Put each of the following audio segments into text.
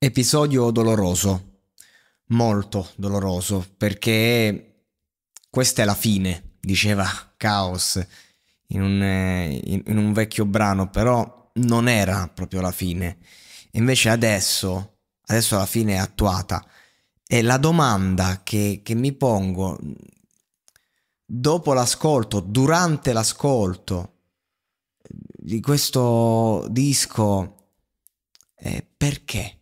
Episodio doloroso, molto doloroso, perché questa è la fine, diceva Chaos in un, eh, in un, vecchio brano, però non era proprio la fine. Invece adesso, adesso la fine è attuata. E la domanda che, che mi pongo dopo l'ascolto, durante l'ascolto di questo disco, è perché?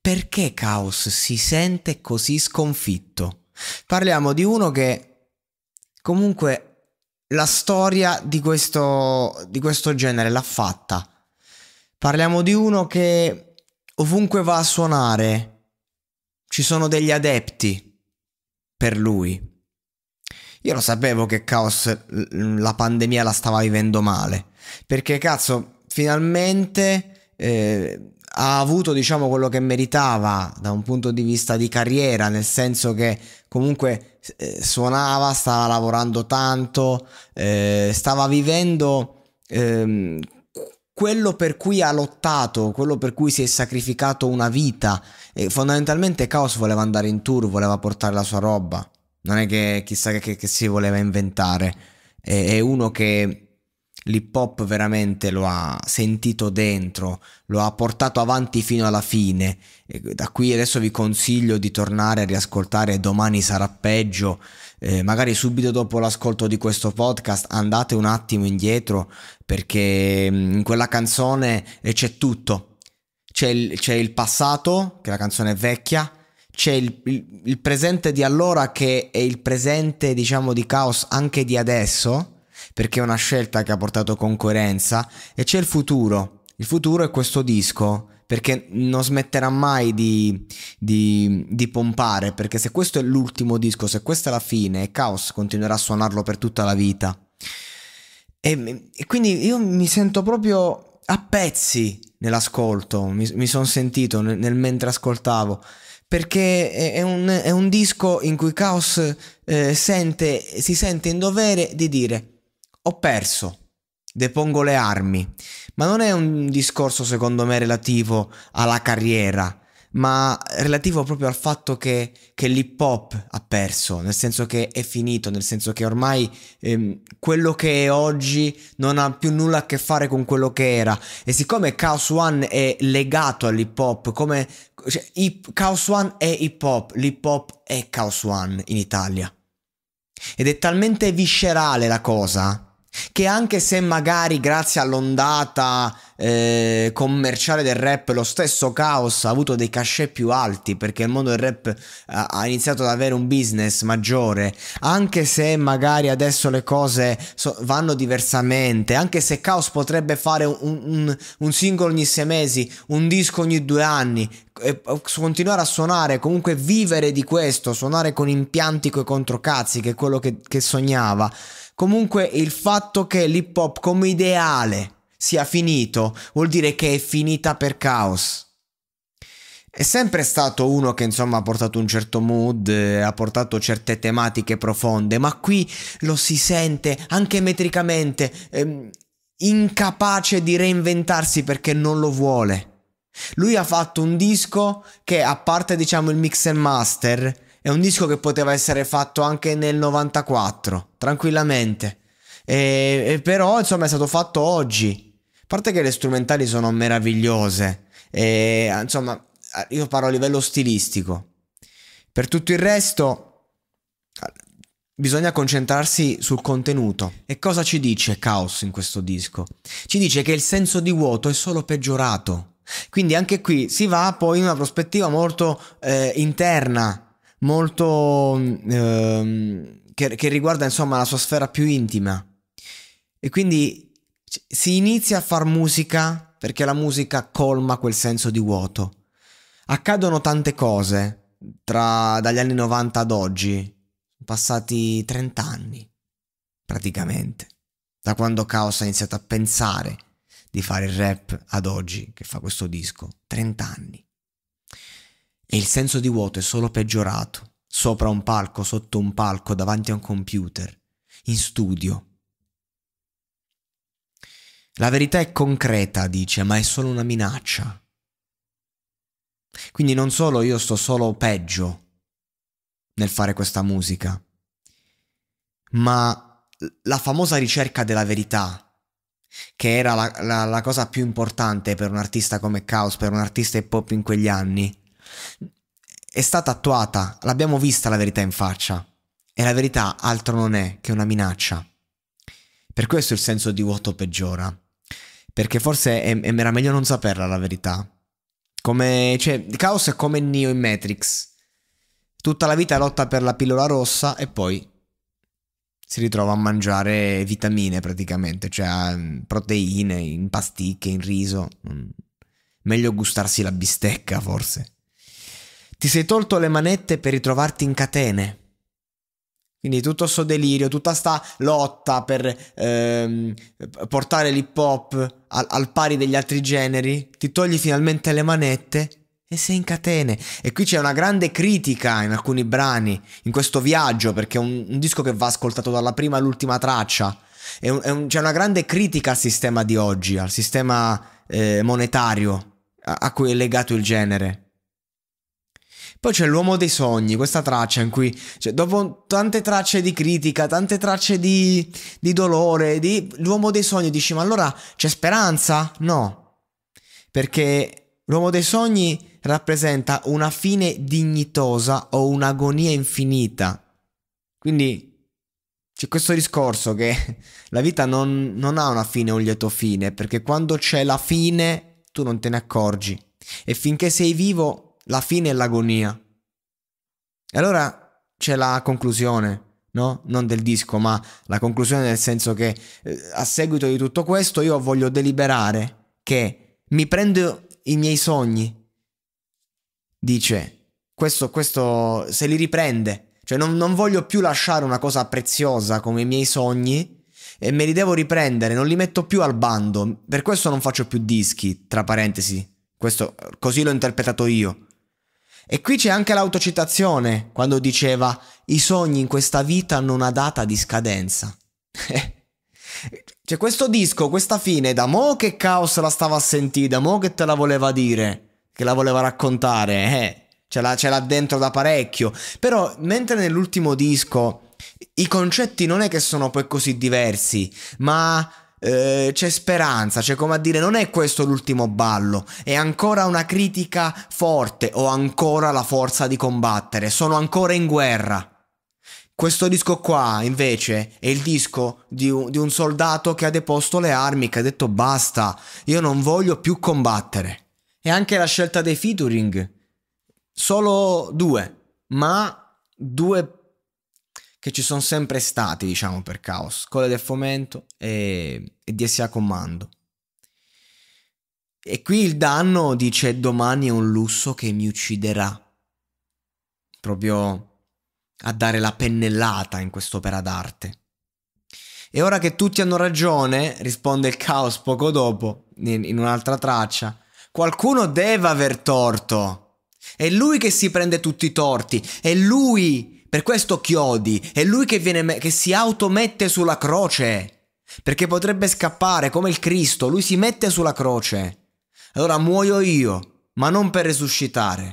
perché Caos si sente così sconfitto? Parliamo di uno che comunque la storia di questo, di questo genere l'ha fatta. Parliamo di uno che ovunque va a suonare ci sono degli adepti per lui. Io lo sapevo che Chaos la pandemia la stava vivendo male, perché cazzo, finalmente eh, ha avuto diciamo quello che meritava da un punto di vista di carriera, nel senso che comunque eh, suonava, stava lavorando tanto, eh, stava vivendo ehm, quello per cui ha lottato, quello per cui si è sacrificato una vita. E fondamentalmente Chaos voleva andare in tour, voleva portare la sua roba, non è che chissà che, che si voleva inventare, è, è uno che l'hip hop veramente lo ha sentito dentro, lo ha portato avanti fino alla fine. E da qui adesso vi consiglio di tornare a riascoltare Domani sarà peggio. Eh, magari subito dopo l'ascolto di questo podcast andate un attimo indietro perché mm, in quella canzone eh, c'è tutto. C'è il, c'è il passato, che la canzone è vecchia, c'è il, il, il presente di allora che è il presente diciamo di caos anche di adesso perché è una scelta che ha portato concorrenza e c'è il futuro. Il futuro è questo disco perché non smetterà mai di, di, di, pompare, perché se questo è l'ultimo disco, se questa è la fine, Chaos continuerà a suonarlo per tutta la vita. E, e quindi io mi sento proprio a pezzi nell'ascolto, mi, mi sono sentito nel, nel, mentre ascoltavo, perché è, è, un, è, un, disco in cui Chaos eh, sente, si sente in dovere di dire ho perso, depongo le armi, ma non è un discorso secondo me relativo alla carriera, ma relativo proprio al fatto che, che l'hip hop ha perso, nel senso che è finito, nel senso che ormai ehm, quello che è oggi non ha più nulla a che fare con quello che era. E siccome Chaos One è legato all'hip hop, come cioè, hip, Chaos One è hip hop, l'hip hop è Chaos One in Italia. Ed è talmente viscerale la cosa che anche se magari grazie all'ondata eh, commerciale del rap lo stesso Caos ha avuto dei cachet più alti perché il mondo del rap ha, ha iniziato ad avere un business maggiore, anche se magari adesso le cose so vanno diversamente, anche se Caos potrebbe fare un, un, un singolo ogni sei mesi, un disco ogni due anni, continuare a suonare, comunque vivere di questo, suonare con impianti coi controcazzi, che è quello che, che sognava. Comunque il fatto che l'hip hop come ideale sia finito vuol dire che è finita per caos. È sempre stato uno che insomma ha portato un certo mood, eh, ha portato certe tematiche profonde, ma qui lo si sente anche metricamente ehm, incapace di reinventarsi perché non lo vuole. Lui ha fatto un disco che a parte diciamo il mix and master è un disco che poteva essere fatto anche nel 94, tranquillamente. E, e però, insomma, è stato fatto oggi. A parte che le strumentali sono meravigliose. E, insomma, io parlo a livello stilistico. Per tutto il resto, bisogna concentrarsi sul contenuto. E cosa ci dice Chaos in questo disco? Ci dice che il senso di vuoto è solo peggiorato. Quindi anche qui si va poi in una prospettiva molto eh, interna molto ehm, che, che, riguarda insomma la sua sfera più intima. E quindi si inizia a far musica perché la musica colma quel senso di vuoto. Accadono tante cose tra, dagli anni 90 ad oggi, sono passati 30 anni praticamente, da quando Chaos ha iniziato a pensare di fare il rap ad oggi che fa questo disco, 30 anni e il senso di vuoto è solo peggiorato, sopra un palco, sotto un palco, davanti a un computer, in studio. La verità è concreta, dice, ma è solo una minaccia. Quindi non solo io sto solo peggio nel fare questa musica, ma la famosa ricerca della verità, che era la, la, la cosa più importante per un artista come Chaos, per un artista hip hop in quegli anni, è stata attuata, l'abbiamo vista la verità in faccia e la verità altro non è che una minaccia. Per questo il senso di vuoto peggiora, perché forse è, è, era meglio non saperla la verità. Come, cioè, Chaos è come Neo in Matrix. Tutta la vita lotta per la pillola rossa e poi si ritrova a mangiare vitamine praticamente, cioè mm, proteine in pasticche, in riso. Mm. Meglio gustarsi la bistecca forse. Ti sei tolto le manette per ritrovarti in catene. Quindi tutto sto delirio, tutta sta lotta per ehm, portare l'hip hop al, al pari degli altri generi, ti togli finalmente le manette e sei in catene. E qui c'è una grande critica in alcuni brani, in questo viaggio, perché è un, un disco che va ascoltato dalla prima all'ultima traccia. È un, è un, c'è una grande critica al sistema di oggi, al sistema eh, monetario a, a cui è legato il genere. Poi c'è L'uomo dei sogni, questa traccia in cui, cioè, dopo tante tracce di critica, tante tracce di, di dolore, di L'uomo dei sogni, dici, ma allora c'è speranza? No, perché l'uomo dei sogni rappresenta una fine dignitosa o un'agonia infinita. Quindi c'è questo discorso che la vita non, non, ha una fine o un lieto fine, perché quando c'è la fine tu non te ne accorgi. E finché sei vivo la fine è l'agonia. E allora c'è la conclusione, no? Non del disco, ma la conclusione nel senso che eh, a seguito di tutto questo io voglio deliberare che mi prendo i miei sogni. Dice, questo, questo se li riprende. Cioè non, non voglio più lasciare una cosa preziosa come i miei sogni e me li devo riprendere, non li metto più al bando. Per questo non faccio più dischi, tra parentesi. Questo, così l'ho interpretato io. E qui c'è anche l'autocitazione, quando diceva i sogni in questa vita hanno una data di scadenza. Cioè, questo disco, questa fine, da mo' che Caos la stava a sentire, da mo' che te la voleva dire, che la voleva raccontare, eh, ce l'ha, ce l'ha dentro da parecchio. Però, mentre nell'ultimo disco i concetti non è che sono poi così diversi, ma eh, c'è speranza, c'è come a dire non è questo l'ultimo ballo, è ancora una critica forte, ho ancora la forza di combattere, sono ancora in guerra. Questo disco qua invece è il disco di un, di un soldato che ha deposto le armi, che ha detto basta, io non voglio più combattere. E anche la scelta dei featuring, solo due, ma due che ci sono sempre stati, diciamo, per Caos, Colle del Fomento e, e DSA Comando. E qui il danno dice domani è un lusso che mi ucciderà. Proprio a dare la pennellata in quest'opera d'arte. E ora che tutti hanno ragione, risponde il caos poco dopo, in, in un'altra traccia, qualcuno deve aver torto. È lui che si prende tutti i torti, è lui per questo Chiodi è lui che, viene, che si automette sulla croce. Perché potrebbe scappare come il Cristo, lui si mette sulla croce. Allora muoio io, ma non per risuscitare.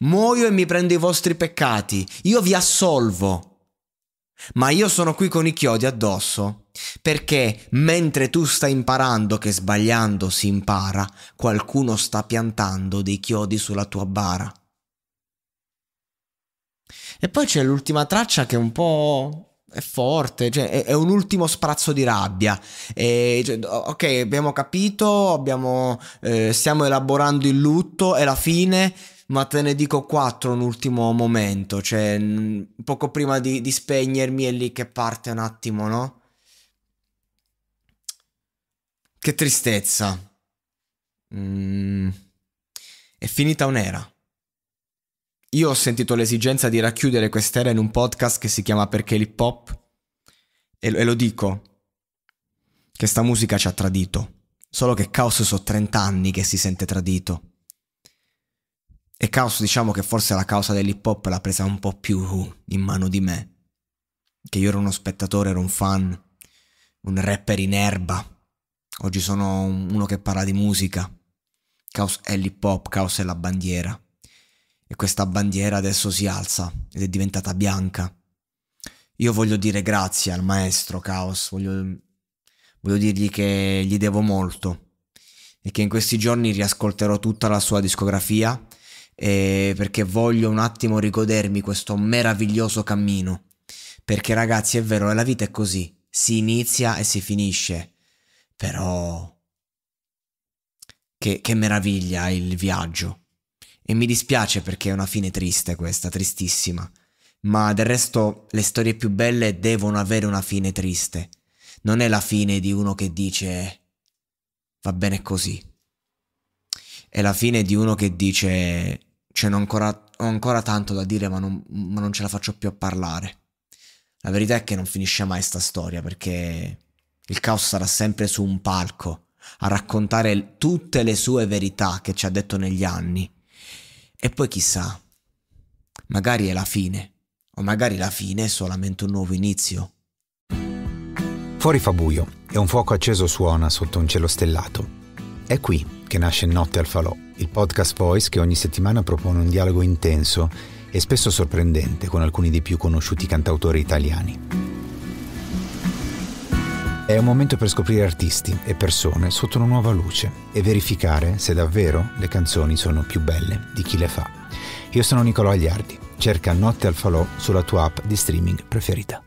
Muoio e mi prendo i vostri peccati, io vi assolvo. Ma io sono qui con i chiodi addosso, perché mentre tu stai imparando che sbagliando si impara, qualcuno sta piantando dei chiodi sulla tua bara. E poi c'è l'ultima traccia che è un po' è forte, cioè è, è, un ultimo sprazzo di rabbia. E, cioè, ok, abbiamo capito, abbiamo, eh, stiamo elaborando il lutto, è la fine, ma te ne dico quattro un ultimo momento, cioè poco prima di, di spegnermi è lì che parte un attimo, no? Che tristezza. Mm, è finita un'era. Io ho sentito l'esigenza di racchiudere quest'era in un podcast che si chiama Perché l'hip hop e, e lo dico, che sta musica ci ha tradito. Solo che Caos sono 30 anni che si sente tradito. E Caos diciamo che forse la causa dell'hip hop l'ha presa un po' più in mano di me. Che io ero uno spettatore, ero un fan, un rapper in erba. Oggi sono uno che parla di musica. Caos è l'hip hop, Caos è la bandiera e questa bandiera adesso si alza ed è diventata bianca. Io voglio dire grazie al maestro Chaos, voglio, voglio dirgli che gli devo molto e che in questi giorni riascolterò tutta la sua discografia perché voglio un attimo rigodermi questo meraviglioso cammino. Perché ragazzi è vero, la vita è così, si inizia e si finisce, però che, che meraviglia il viaggio. E mi dispiace perché è una fine triste questa, tristissima. Ma del resto le storie più belle devono avere una fine triste. Non è la fine di uno che dice va bene così. È la fine di uno che dice cioè, ho, ancora, ho ancora tanto da dire ma non, ma non ce la faccio più a parlare. La verità è che non finisce mai sta storia perché il caos sarà sempre su un palco a raccontare tutte le sue verità che ci ha detto negli anni e poi chissà, magari è la fine, o magari la fine è solamente un nuovo inizio. Fuori fa buio e un fuoco acceso suona sotto un cielo stellato. È qui che nasce Notte al Falò, il podcast Voice che ogni settimana propone un dialogo intenso e spesso sorprendente con alcuni dei più conosciuti cantautori italiani. È un momento per scoprire artisti e persone sotto una nuova luce e verificare se davvero le canzoni sono più belle di chi le fa. Io sono Nicolò Agliardi, cerca Notte al Falò sulla tua app di streaming preferita.